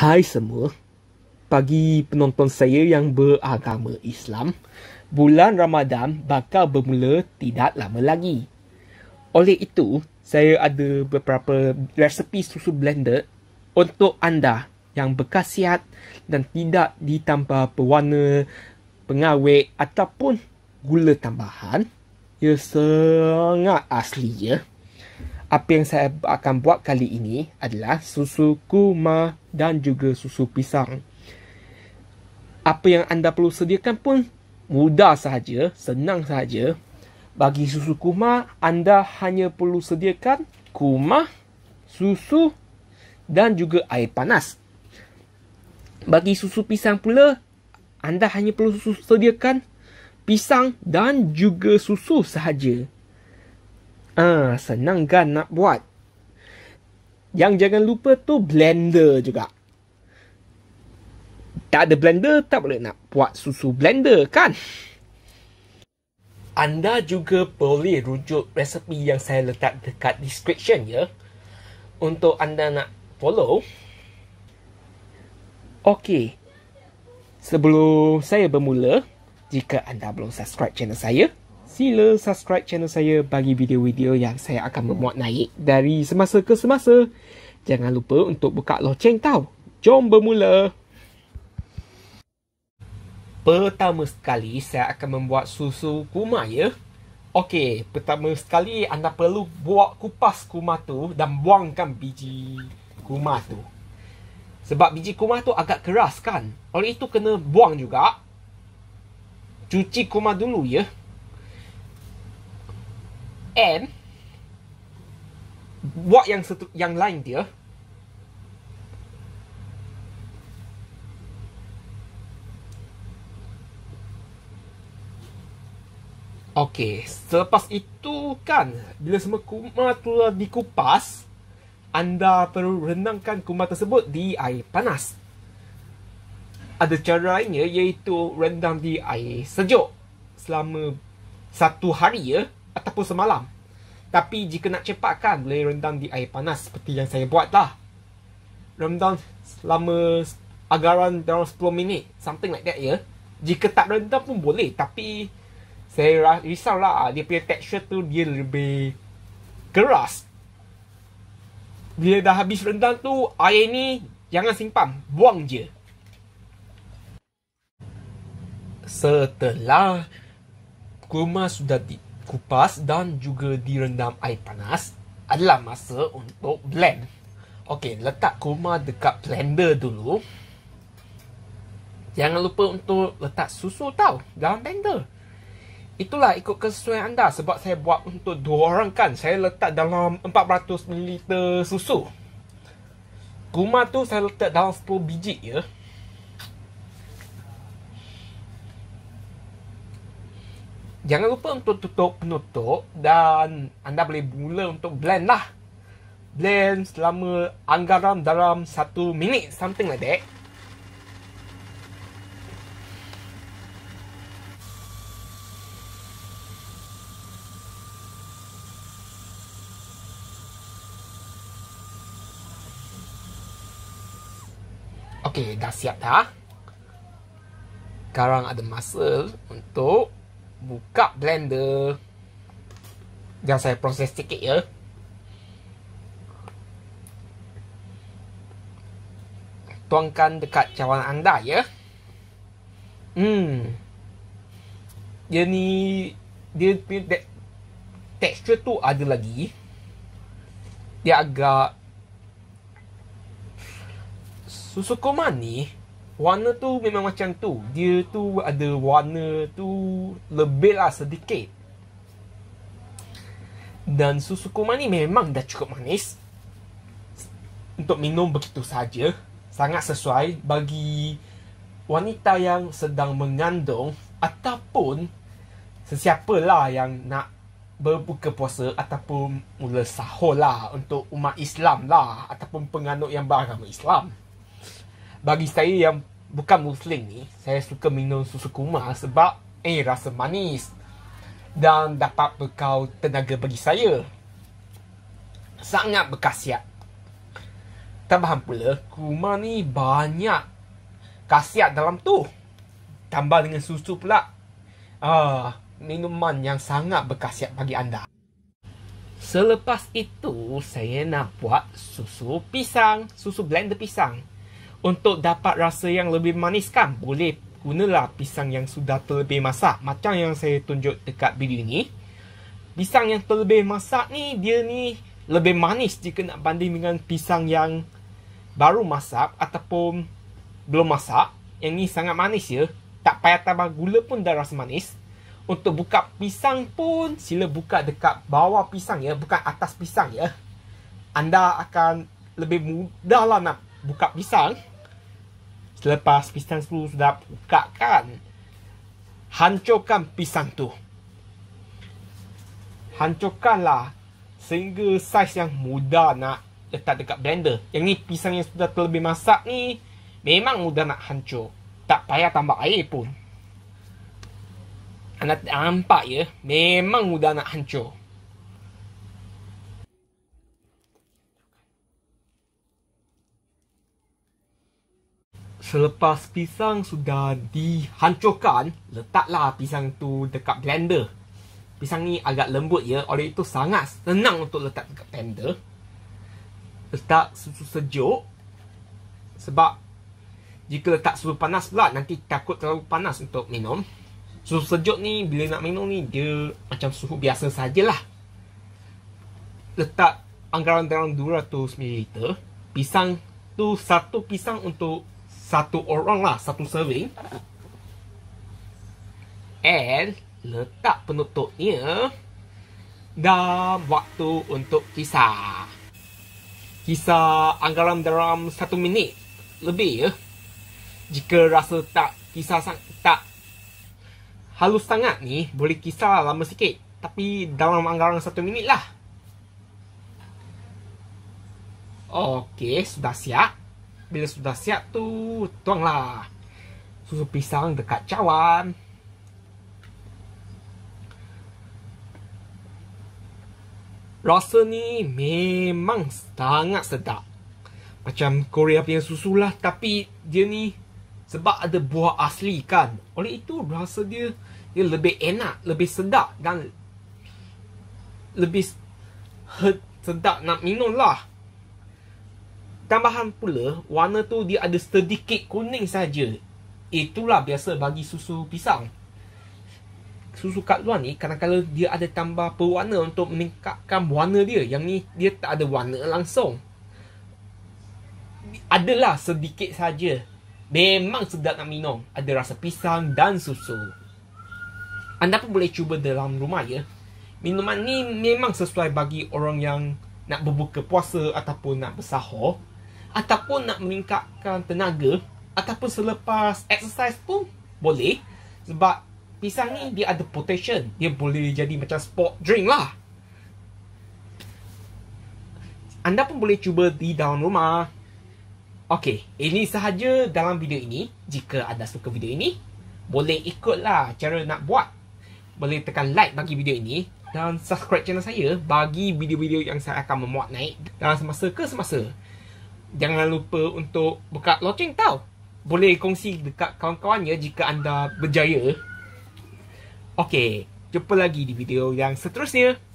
Hai semua, bagi penonton saya yang beragama Islam, bulan Ramadan bakal bermula tidak lama lagi. Oleh itu, saya ada beberapa resepi susu blender untuk anda yang berkhasiat dan tidak ditambah pewarna, pengawet ataupun gula tambahan. Ia sangat asli ya apa yang saya akan buat kali ini adalah susu kurma dan juga susu pisang. Apa yang anda perlu sediakan pun mudah sahaja, senang sahaja. Bagi susu kurma, anda hanya perlu sediakan kurma, susu dan juga air panas. Bagi susu pisang pula, anda hanya perlu sediakan pisang dan juga susu sahaja. Ah, senang kan nak buat? Yang jangan lupa tu blender juga. Tak ada blender, tak boleh nak buat susu blender kan? Anda juga boleh rujuk resepi yang saya letak dekat description ya. Untuk anda nak follow. Okey. Sebelum saya bermula, jika anda belum subscribe channel saya, sila subscribe channel saya bagi video-video yang saya akan memuat naik dari semasa ke semasa. Jangan lupa untuk buka loceng tau. Jom bermula. Pertama sekali, saya akan membuat susu kumar ya. Okey, pertama sekali anda perlu buat kupas kumar tu dan buangkan biji kumar tu. Sebab biji kumar tu agak keras kan? Oleh itu kena buang juga. Cuci kumar dulu ya and buat yang satu yang lain dia Okey, selepas itu kan bila semua kuma telah dikupas, anda perlu renangkan kuma tersebut di air panas. Ada cara lainnya iaitu rendam di air sejuk selama satu hari ya ataupun semalam. Tapi jika nak cepatkan, boleh rendam di air panas seperti yang saya buat lah. Rendam selama agaran dalam 10 minit. Something like that ya. Jika tak rendam pun boleh. Tapi saya risau lah. Dia punya texture tu dia lebih keras. Bila dah habis rendam tu, air ni jangan simpan. Buang je. Setelah kurma sudah di kupas dan juga direndam air panas adalah masa untuk blend. Okey, letak kurma dekat blender dulu. Jangan lupa untuk letak susu tau dalam blender. Itulah ikut kesesuaian anda sebab saya buat untuk dua orang kan. Saya letak dalam 400ml susu. Kurma tu saya letak dalam 10 biji ya. Jangan lupa untuk tutup penutup dan anda boleh mula untuk blend lah. Blend selama anggaran dalam satu minit, something like that. Okay dah siap dah. Sekarang ada masa untuk Buka blender Jangan saya proses sikit ya Tuangkan dekat cawan anda ya Hmm Dia Dia punya te- Tekstur tu ada lagi Dia agak Susu koma ni warna tu memang macam tu dia tu ada warna tu lebih lah sedikit dan susu kurma ni memang dah cukup manis untuk minum begitu saja sangat sesuai bagi wanita yang sedang mengandung ataupun sesiapa lah yang nak berbuka puasa ataupun mula sahur lah untuk umat Islam lah ataupun penganut yang beragama Islam. Bagi saya yang bukan muslim ni saya suka minum susu kurma sebab eh rasa manis dan dapat bekal tenaga bagi saya sangat berkhasiat tambahan pula kurma ni banyak kasiat dalam tu tambah dengan susu pula ah minuman yang sangat berkhasiat bagi anda selepas itu saya nak buat susu pisang susu blender pisang untuk dapat rasa yang lebih manis kan boleh gunalah pisang yang sudah terlebih masak macam yang saya tunjuk dekat video ni. Pisang yang terlebih masak ni dia ni lebih manis jika nak banding dengan pisang yang baru masak ataupun belum masak. Yang ni sangat manis ya. Tak payah tambah gula pun dah rasa manis. Untuk buka pisang pun sila buka dekat bawah pisang ya. Bukan atas pisang ya. Anda akan lebih mudah lah nak buka pisang. Selepas pisang tu sudah buka kan Hancurkan pisang tu Hancurkanlah Sehingga saiz yang mudah nak letak dekat blender Yang ni pisang yang sudah terlebih masak ni Memang mudah nak hancur Tak payah tambah air pun Anda nampak ya Memang mudah nak hancur Selepas pisang sudah dihancurkan, letaklah pisang tu dekat blender. Pisang ni agak lembut ya, oleh itu sangat senang untuk letak dekat blender. Letak susu sejuk sebab jika letak susu panas pula nanti takut terlalu panas untuk minum. Susu sejuk ni bila nak minum ni dia macam suhu biasa sajalah. Letak anggaran dalam 200 ml. Pisang tu satu pisang untuk satu orang lah satu serving and letak penutupnya dalam waktu untuk kisah kisah anggaran dalam satu minit lebih ya jika rasa tak kisah tak halus sangat ni boleh kisah lama sikit tapi dalam anggaran satu minit lah Okey, sudah siap. Bila sudah siap tu, tuanglah susu pisang dekat cawan. Rasa ni memang sangat sedap. Macam Korea punya susu lah. Tapi dia ni sebab ada buah asli kan. Oleh itu rasa dia dia lebih enak, lebih sedap dan lebih sedap nak minum lah. Tambahan pula, warna tu dia ada sedikit kuning saja. Itulah biasa bagi susu pisang. Susu kat luar ni kadang-kadang dia ada tambah pewarna untuk meningkatkan warna dia. Yang ni dia tak ada warna langsung. Adalah sedikit saja. Memang sedap nak minum. Ada rasa pisang dan susu. Anda pun boleh cuba dalam rumah ya. Minuman ni memang sesuai bagi orang yang nak berbuka puasa ataupun nak bersahur ataupun nak meningkatkan tenaga ataupun selepas exercise pun boleh sebab pisang ni dia ada potassium dia boleh jadi macam sport drink lah anda pun boleh cuba di dalam rumah Okey, ini sahaja dalam video ini. Jika anda suka video ini, boleh ikutlah cara nak buat. Boleh tekan like bagi video ini dan subscribe channel saya bagi video-video yang saya akan memuat naik dalam semasa ke semasa jangan lupa untuk buka loceng tau. Boleh kongsi dekat kawan-kawan ya jika anda berjaya. Okey, jumpa lagi di video yang seterusnya.